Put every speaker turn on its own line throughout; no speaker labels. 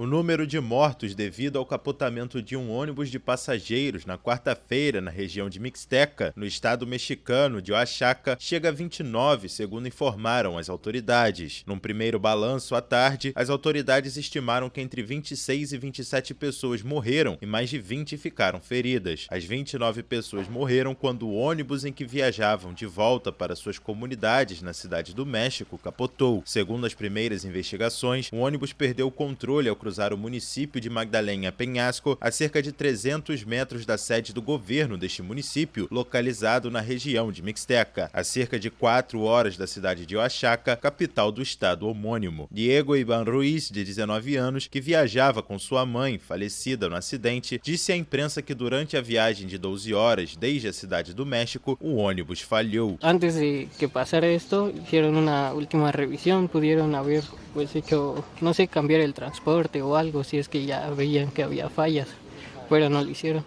O número de mortos devido ao capotamento de um ônibus de passageiros na quarta-feira na região de Mixteca, no estado mexicano de Oaxaca, chega a 29, segundo informaram as autoridades. Num primeiro balanço à tarde, as autoridades estimaram que entre 26 e 27 pessoas morreram e mais de 20 ficaram feridas. As 29 pessoas morreram quando o ônibus em que viajavam de volta para suas comunidades na cidade do México capotou. Segundo as primeiras investigações, o ônibus perdeu o controle ao cruzar o município de Magdalena Penhasco, a cerca de 300 metros da sede do governo deste município, localizado na região de Mixteca, a cerca de 4 horas da cidade de Oaxaca, capital do estado homônimo. Diego Iban Ruiz, de 19 anos, que viajava com sua mãe, falecida no acidente, disse à imprensa que durante a viagem de 12 horas desde a cidade do México, o ônibus falhou.
Antes de que passara isto, fizeram uma última revisión, pudieron haber pues hecho, no sé, cambiar el transporte o algo, si es que ya veían que había fallas, pero no lo hicieron.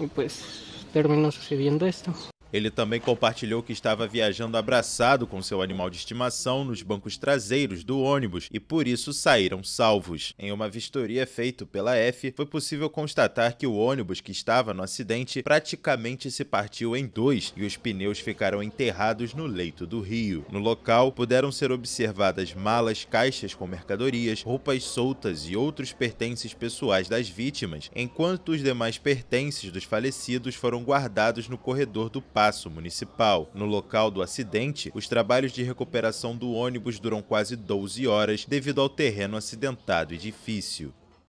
Y pues terminó sucediendo esto.
Ele também compartilhou que estava viajando abraçado com seu animal de estimação nos bancos traseiros do ônibus e por isso saíram salvos. Em uma vistoria feita pela F, foi possível constatar que o ônibus que estava no acidente praticamente se partiu em dois e os pneus ficaram enterrados no leito do rio. No local, puderam ser observadas malas, caixas com mercadorias, roupas soltas e outros pertences pessoais das vítimas, enquanto os demais pertences dos falecidos foram guardados no corredor do parque Municipal. No local do acidente, os trabalhos de recuperação do ônibus duram quase 12 horas devido ao terreno acidentado e difícil.